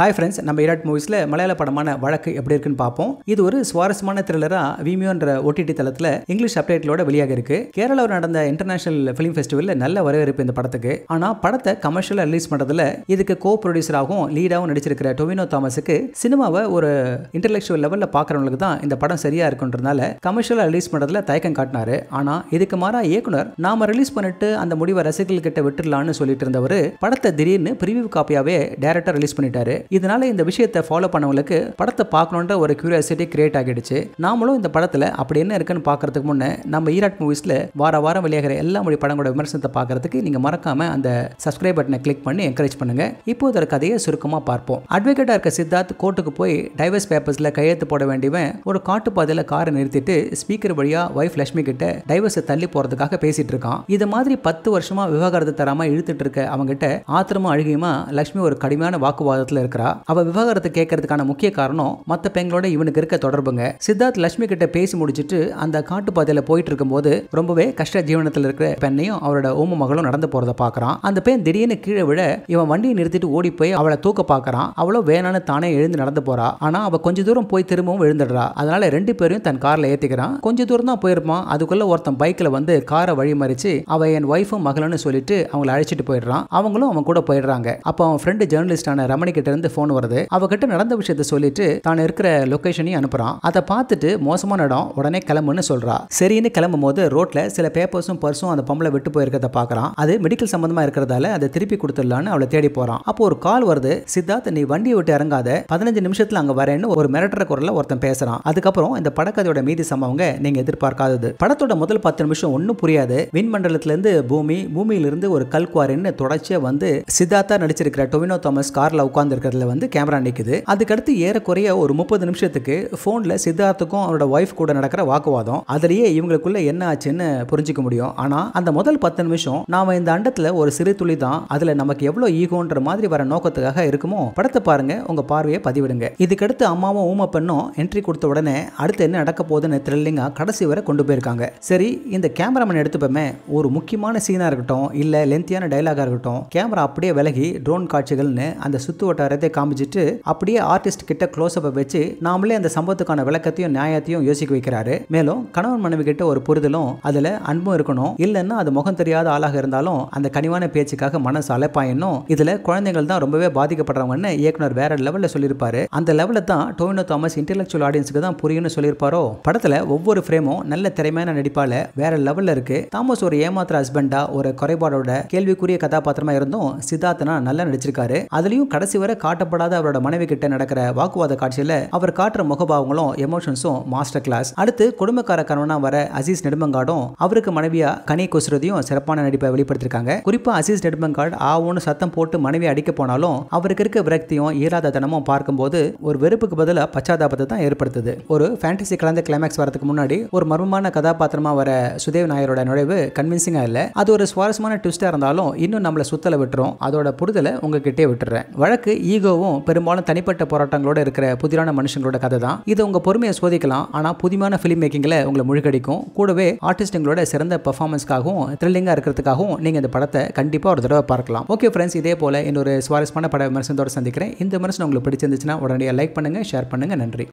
hi friends நம்ம இராட் மூவிஸில் மலையாள படமான வழக்கு எப்படி இருக்குன்னு பார்ப்போம் இது ஒரு சுவாரஸ்யமான த்ரில்லராக விமியோன்ற ஓடிடி தளத்தில் இங்கிலீஷ் அப்டேட்லோட வெளியாக இருக்கு கேரளாவில் நடந்த இன்டர்நேஷனல் ஃபிலிம் ஃபெஸ்டிவலில் நல்ல வரவேற்பு இந்த படத்துக்கு ஆனால் படத்தை கமர்ஷியலாக ரிலீஸ் பண்ணுறதுல இதுக்கு கோ ப்ரொடியூசராகவும் லீடாகவும் நடிச்சிருக்கிற டொவினோ தாமஸுக்கு சினிமாவை ஒரு இன்டலெக்சுவல் லெவலில் பார்க்குறவங்களுக்கு தான் இந்த படம் சரியாக இருக்குன்றதுனால கமர்ஷியலாக ரிலீஸ் பண்ணுறதுல தயக்கம் காட்டினாரு ஆனால் இதுக்கு மாறாக இயக்குனர் நாம ரிலீஸ் பண்ணிட்டு அந்த முடிவை ரசிகர்கள் விட்டுடலான்னு சொல்லிட்டு இருந்தவர் படத்தை திடீர்னு பிரிவியூ காப்பியாகவே டேரக்டாக ரிலீஸ் பண்ணிட்டாரு இதனால இந்த விஷயத்தை ஃபாலோ பண்ணவங்களுக்கு படத்தை பார்க்கணுன்ற ஒரு கியூரியாசிட்டி கிரியேட் ஆகிடுச்சு நாமளும் இந்த படத்தில் அப்படி என்ன இருக்குன்னு பார்க்கறதுக்கு முன்னே நம்ம ஈராட் மூவிஸில் வார வாரம் வெளியாகிற எல்லா மொழி படங்களோட விமர்சனத்தை பார்க்கறதுக்கு நீங்கள் மறக்காம அந்த சப்ஸ்கிரைப் பட்டனை கிளிக் பண்ணி என்கரேஜ் பண்ணுங்க இப்போ இதோட கதையை சுருக்கமாக பார்ப்போம் அட்வொகேட்டாக இருக்க சித்தார்த் கோர்ட்டுக்கு போய் டைவர்ஸ் பேப்பர்ஸில் கையெழுத்து போட வேண்டியவன் ஒரு காட்டு பாதையில் காரை நிறுத்திட்டு ஸ்பீக்கர் வழியாக ஒய்ஃப் லட்சுமி கிட்ட டைவர்ஸை தள்ளி போகிறதுக்காக பேசிட்டு இருக்கான் இது மாதிரி பத்து வருஷமாக விவகாரத்தை தராமல் இழுத்துட்டு இருக்க அவங்ககிட்ட ஆத்திரமும் அழுகியுமா லட்சுமி ஒரு கடுமையான வாக்குவாதத்தில் இருக்கிறான் பார்க்குறா அவ விவகாரத்தை கேட்கறதுக்கான முக்கிய காரணம் மத்த பெண்களோட இவனுக்கு இருக்க தொடர்புங்க சித்தார்த் லட்சுமி கிட்ட பேசி முடிச்சுட்டு அந்த காட்டு பாதையில் போயிட்டு இருக்கும்போது ரொம்பவே கஷ்ட ஜீவனத்தில் இருக்கிற பெண்ணையும் அவரோட ஓம மகளும் நடந்து போறத பாக்குறான் அந்த பெண் திடீர்னு கீழே விட இவன் வண்டியை நிறுத்திட்டு ஓடி போய் அவளை தூக்க பாக்குறான் அவளோ வேணான்னு தானே எழுந்து நடந்து போறா ஆனா அவ கொஞ்ச தூரம் போய் திரும்பவும் எழுந்துடுறா அதனால ரெண்டு பேரையும் தன் காரில் ஏத்திக்கிறான் கொஞ்ச தூரம் தான் போயிருப்பான் அதுக்குள்ள ஒருத்தன் பைக்ல வந்து காரை வழி மறிச்சு அவள் என் ஒய்ஃபும் மகளும் சொல்லிட்டு அவங்கள அழைச்சிட்டு போயிடுறான் அவங்களும் அவன் கூட போயிடுறாங்க அப்போ அவன் ஃப்ரெண்டு ஜேர்னலிஸ்டான ரமணி கிட்ட இருந்து ஃபோன் வருது அவகிட்ட நடந்த விஷயத்த சொல்லிட்டு தான் இருக்கிற லொக்கேஷனையும் அனுப்புறான் அதை பார்த்துட்டு மோசமான இடம் உடனே கிளம்புன்னு சொல்றா சரின்னு கிளம்பும் போது ரோட்ல சில பேப்பர்ஸும் பர்ஸும் அந்த பொம்பளை விட்டு போயிருக்கிறத பாக்குறான் அது மெடிக்கல் சம்பந்தமா இருக்கிறதால அதை திருப்பி கொடுத்துடலான்னு அவளை தேடி போறான் அப்போ ஒரு கால் வருது சித்தார்த் நீ வண்டியை விட்டு இறங்காத பதினஞ்சு நிமிஷத்துல அங்க வரேன்னு ஒரு மிரட்டுற குரல்ல ஒருத்தன் பேசுறான் அதுக்கப்புறம் இந்த படக்கதையோட மீதி சம்பவங்க நீங்க எதிர்பார்க்காதது படத்தோட முதல் பத்து நிமிஷம் ஒன்றும் புரியாது விண்மண்டலத்துல இருந்து பூமி பூமியிலிருந்து ஒரு கல்குவாரின்னு தொடர்ச்சியா வந்து சித்தார்த்தா நடிச்சிருக்கிற டொவினோ தாமஸ் கார்ல உட்கார்ந்து இருக்கிறதுல வந்து கேமரா நிற்குது அதுக்கடுத்து ஏறக்குறைய ஒரு முப்பது நிமிஷத்துக்கு ஃபோனில் சித்தார்த்துக்கும் அவரோட ஒய்ஃப் கூட நடக்கிற வாக்குவாதம் அதுலேயே இவங்களுக்குள்ள என்ன ஆச்சுன்னு புரிஞ்சிக்க முடியும் ஆனால் அந்த முதல் பத்து நிமிஷம் நாம இந்த அண்டத்தில் ஒரு சிறு துளி தான் அதில் நமக்கு எவ்வளோ ஈகோன்ற மாதிரி வர நோக்கத்துக்காக இருக்குமோ படத்தை பாருங்க உங்க பார்வையை பதிவிடுங்க இதுக்கடுத்து அம்மாவும் ஊம பெண்ணும் என்ட்ரி கொடுத்த உடனே அடுத்து என்ன நடக்க போகுதுன்னு த்ரில்லிங்காக கடைசி வரை கொண்டு போயிருக்காங்க சரி இந்த கேமராமேன் எடுத்துப்போமே ஒரு முக்கியமான சீனாக இருக்கட்டும் இல்லை லென்த்தியான டைலாகாக இருக்கட்டும் கேமரா அப்படியே விலகி ட்ரோன் காட்சிகள்னு அந்த சுத்து வட்டார எல்லாத்தையும் காமிச்சிட்டு அப்படியே ஆர்டிஸ்ட் கிட்ட க்ளோஸ் அப்ப வச்சு நாமளே அந்த சம்பவத்துக்கான விளக்கத்தையும் நியாயத்தையும் யோசிக்க வைக்கிறாரு மேலும் கணவன் மனைவி கிட்ட ஒரு புரிதலும் அதுல அன்பும் இருக்கணும் இல்லைன்னா அது முகம் தெரியாத ஆளாக இருந்தாலும் அந்த கனிவான பேச்சுக்காக மனசு அலைப்பாயணும் இதுல குழந்தைகள் தான் ரொம்பவே பாதிக்கப்படுறவங்கன்னு இயக்குனர் வேற லெவலில் சொல்லியிருப்பாரு அந்த லெவலில் தான் டோவினோ தாமஸ் இன்டெலெக்சுவல் ஆடியன்ஸுக்கு தான் புரியும்னு சொல்லியிருப்பாரோ படத்துல ஒவ்வொரு ஃப்ரேமும் நல்ல திறமையான நடிப்பால வேற லெவல்ல இருக்கு தாமஸ் ஒரு ஏமாத்திர ஹஸ்பண்டா ஒரு குறைபாடோட கேள்விக்குரிய கதாபாத்திரமா இருந்தும் சித்தார்த்தனா நல்லா நடிச்சிருக்காரு அதுலயும் கடைசி வரை காட்டப்படாத அவரோட மனைவி கிட்ட நடக்கிற வாக்குவாத காட்சியில் அவர் காட்டுற முகபாவங்களும் எமோஷன்ஸும் மாஸ்டர் கிளாஸ் அடுத்து குடும்பக்கார கணவனா வர அசீஸ் நெடுமங்காடும் அவருக்கு மனைவியா கனி குசுரதியும் சிறப்பான நடிப்பை வெளிப்படுத்திருக்காங்க குறிப்பா அசீஸ் நெடுமங்காடு ஆவோன்னு சத்தம் போட்டு மனைவி அடிக்க போனாலும் அவருக்கு இருக்க விரக்தியும் ஈராத தனமும் பார்க்கும்போது ஒரு வெறுப்புக்கு பதிலாக பச்சாதாபத்தை தான் ஏற்படுத்துது ஒரு ஃபேண்டசி கலந்த கிளைமேக்ஸ் வரதுக்கு முன்னாடி ஒரு மர்மமான கதாபாத்திரமா வர சுதேவ் நாயரோட நுழைவு கன்வின்சிங்கா இல்லை அது ஒரு சுவாரஸ்யமான ட்விஸ்டா இருந்தாலும் இன்னும் நம்மளை சுத்தல விட்டுரும் அதோட புரிதலை உங்ககிட்டே விட்டுறேன் வழக்கு ஈ ஈகோவும் பெரும்பாலும் தனிப்பட்ட போராட்டங்களோட இருக்கிற புதிரான மனுஷங்களோட கதை தான் இது உங்கள் பொறுமையை சோதிக்கலாம் ஆனால் புதுமையான ஃபிலிம் மேக்கிங்கில் உங்களை முழுகடிக்கும் கூடவே ஆர்டிஸ்ட்டுங்களோட சிறந்த பர்ஃபார்மன்ஸ்க்காகவும் த்ரில்லிங்காக இருக்கிறதுக்காகவும் நீங்கள் இந்த படத்தை கண்டிப்பாக ஒரு தடவை பார்க்கலாம் ஓகே ஃப்ரெண்ட்ஸ் இதே போல் இன்னொரு சுவாரஸ்யமான பட விமர்சனத்தோடு சந்திக்கிறேன் இந்த விமர்சனம் உங்களுக்கு பிடிச்சிருந்துச்சுன்னா உடனடியாக லைக் பண்ணுங்கள் ஷேர் பண்ணுங்கள் நன்றி